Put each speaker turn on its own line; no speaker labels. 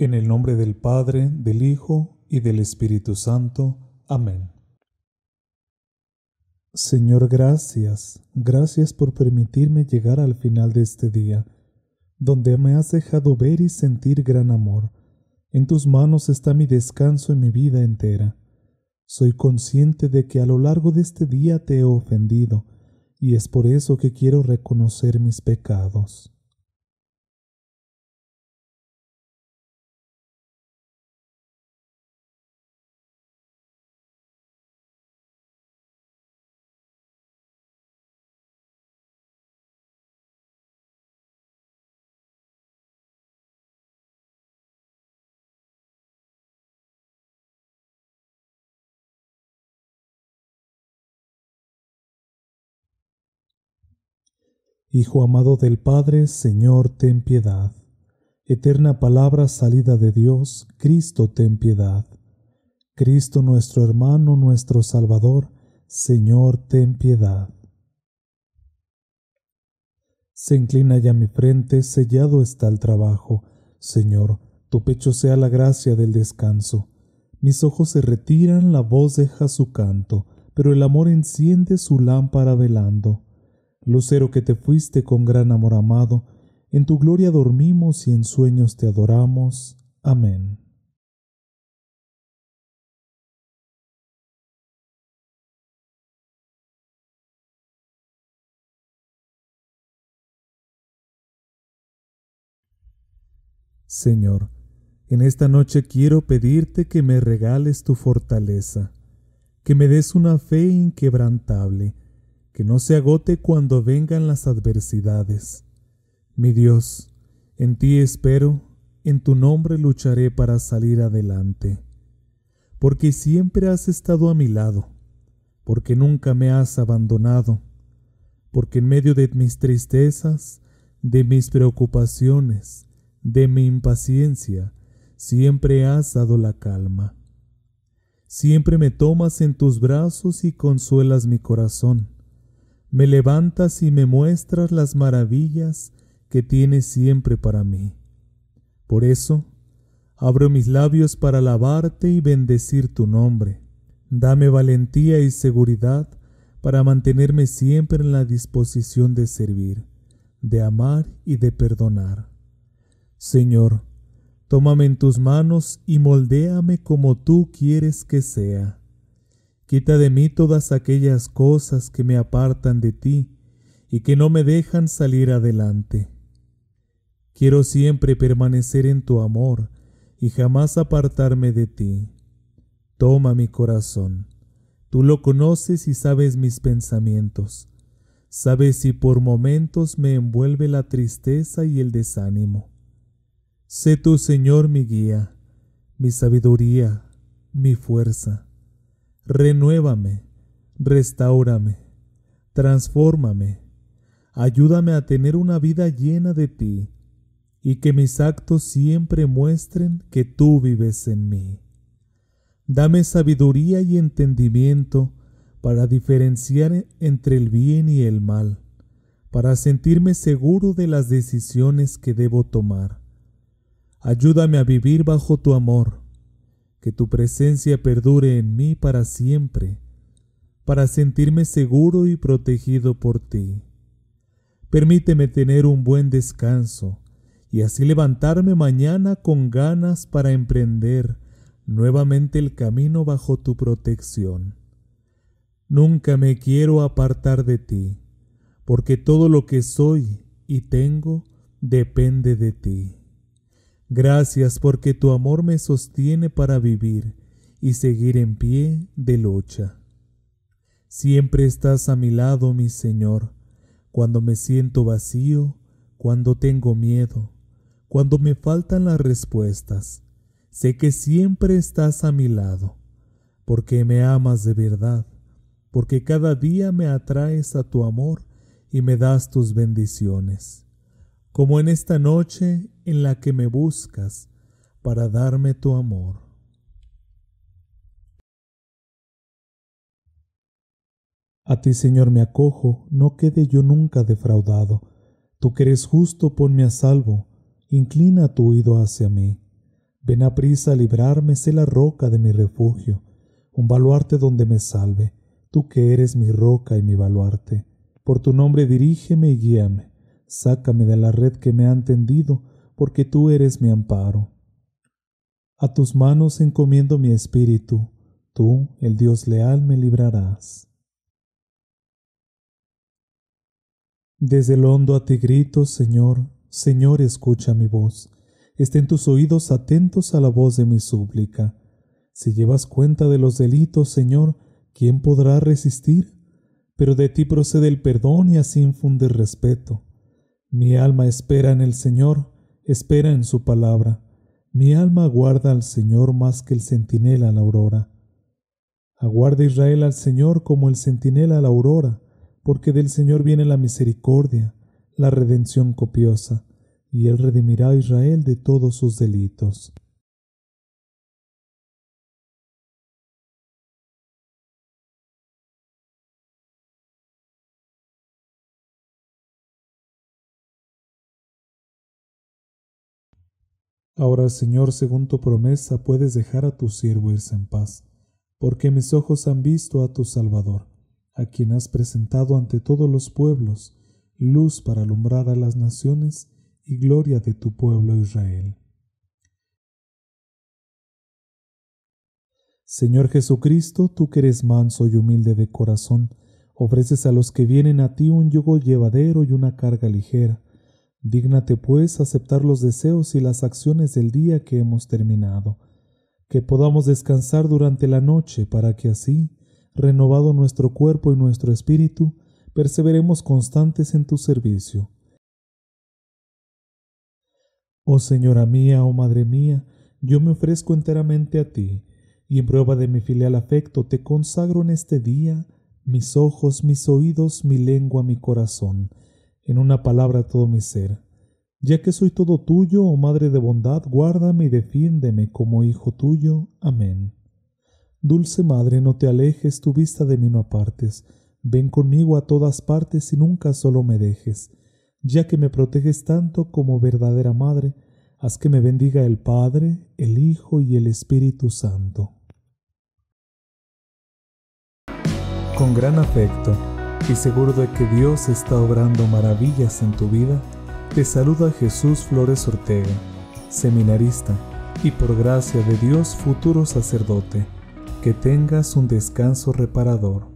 En el nombre del Padre, del Hijo y del Espíritu Santo. Amén. Señor, gracias, gracias por permitirme llegar al final de este día, donde me has dejado ver y sentir gran amor. En tus manos está mi descanso y mi vida entera. Soy consciente de que a lo largo de este día te he ofendido, y es por eso que quiero reconocer mis pecados. Hijo amado del Padre, Señor, ten piedad. Eterna palabra salida de Dios, Cristo, ten piedad. Cristo nuestro hermano, nuestro Salvador, Señor, ten piedad. Se inclina ya mi frente, sellado está el trabajo. Señor, tu pecho sea la gracia del descanso. Mis ojos se retiran, la voz deja su canto, pero el amor enciende su lámpara velando. Lucero que te fuiste con gran amor amado, en tu gloria dormimos y en sueños te adoramos. Amén. Señor, en esta noche quiero pedirte que me regales tu fortaleza, que me des una fe inquebrantable, que no se agote cuando vengan las adversidades. Mi Dios, en ti espero, en tu nombre lucharé para salir adelante, porque siempre has estado a mi lado, porque nunca me has abandonado, porque en medio de mis tristezas, de mis preocupaciones, de mi impaciencia, siempre has dado la calma. Siempre me tomas en tus brazos y consuelas mi corazón me levantas y me muestras las maravillas que tienes siempre para mí. Por eso, abro mis labios para alabarte y bendecir tu nombre. Dame valentía y seguridad para mantenerme siempre en la disposición de servir, de amar y de perdonar. Señor, tómame en tus manos y moldéame como tú quieres que sea. Quita de mí todas aquellas cosas que me apartan de ti y que no me dejan salir adelante. Quiero siempre permanecer en tu amor y jamás apartarme de ti. Toma mi corazón. Tú lo conoces y sabes mis pensamientos. Sabes si por momentos me envuelve la tristeza y el desánimo. Sé tu Señor, mi guía, mi sabiduría, mi fuerza renuévame, restaurame, transfórmame, ayúdame a tener una vida llena de ti y que mis actos siempre muestren que tú vives en mí. Dame sabiduría y entendimiento para diferenciar entre el bien y el mal, para sentirme seguro de las decisiones que debo tomar. Ayúdame a vivir bajo tu amor, que tu presencia perdure en mí para siempre, para sentirme seguro y protegido por ti. Permíteme tener un buen descanso y así levantarme mañana con ganas para emprender nuevamente el camino bajo tu protección. Nunca me quiero apartar de ti, porque todo lo que soy y tengo depende de ti. Gracias porque tu amor me sostiene para vivir y seguir en pie de lucha. Siempre estás a mi lado, mi Señor, cuando me siento vacío, cuando tengo miedo, cuando me faltan las respuestas. Sé que siempre estás a mi lado, porque me amas de verdad, porque cada día me atraes a tu amor y me das tus bendiciones como en esta noche en la que me buscas para darme tu amor. A ti, Señor, me acojo, no quede yo nunca defraudado. Tú que eres justo, ponme a salvo, inclina tu oído hacia mí. Ven a prisa a librarme, sé la roca de mi refugio, un baluarte donde me salve, tú que eres mi roca y mi baluarte. Por tu nombre dirígeme y guíame Sácame de la red que me han tendido, porque tú eres mi amparo. A tus manos encomiendo mi espíritu, tú, el Dios leal, me librarás. Desde el hondo a ti grito, Señor, Señor, escucha mi voz. Estén tus oídos atentos a la voz de mi súplica. Si llevas cuenta de los delitos, Señor, ¿quién podrá resistir? Pero de ti procede el perdón y así infunde respeto. Mi alma espera en el Señor, espera en su palabra. Mi alma aguarda al Señor más que el centinela a la aurora. Aguarda Israel al Señor como el centinela a la aurora, porque del Señor viene la misericordia, la redención copiosa, y Él redimirá a Israel de todos sus delitos. Ahora, Señor, según tu promesa, puedes dejar a tu siervo irse en paz, porque mis ojos han visto a tu Salvador, a quien has presentado ante todos los pueblos, luz para alumbrar a las naciones y gloria de tu pueblo Israel. Señor Jesucristo, tú que eres manso y humilde de corazón, ofreces a los que vienen a ti un yugo llevadero y una carga ligera, Dígnate pues aceptar los deseos y las acciones del día que hemos terminado, que podamos descansar durante la noche para que así, renovado nuestro cuerpo y nuestro espíritu, perseveremos constantes en tu servicio. Oh Señora mía, oh Madre mía, yo me ofrezco enteramente a ti, y en prueba de mi filial afecto te consagro en este día mis ojos, mis oídos, mi lengua, mi corazón, en una palabra todo mi ser. Ya que soy todo tuyo, oh Madre de bondad, guárdame y defiéndeme como hijo tuyo. Amén. Dulce Madre, no te alejes, tu vista de mí no apartes. Ven conmigo a todas partes y nunca solo me dejes. Ya que me proteges tanto como verdadera Madre, haz que me bendiga el Padre, el Hijo y el Espíritu Santo. Con gran afecto y seguro de que Dios está obrando maravillas en tu vida, te saluda Jesús Flores Ortega, seminarista y por gracia de Dios futuro sacerdote. Que tengas un descanso reparador.